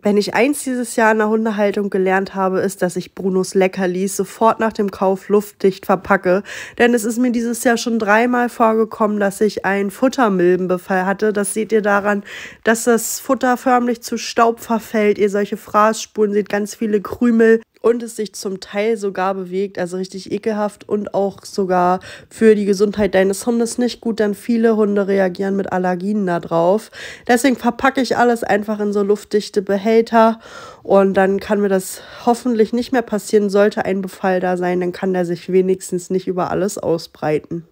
wenn ich eins dieses Jahr in der Hundehaltung gelernt habe, ist, dass ich Brunos Leckerlis sofort nach dem Kauf luftdicht verpacke. Denn es ist mir dieses Jahr schon dreimal vorgekommen, dass ich einen Futtermilbenbefall hatte. Das seht ihr daran, dass das Futter förmlich zu Staub verfällt. Ihr solche Fraßspuren seht, ganz viele Krümel und es sich zum Teil sogar bewegt, also richtig ekelhaft und auch sogar für die Gesundheit deines Hundes nicht gut, denn viele Hunde reagieren mit Allergien da drauf. Deswegen verpacke ich alles einfach in so luftdichte Behälter und dann kann mir das hoffentlich nicht mehr passieren. Sollte ein Befall da sein, dann kann der sich wenigstens nicht über alles ausbreiten.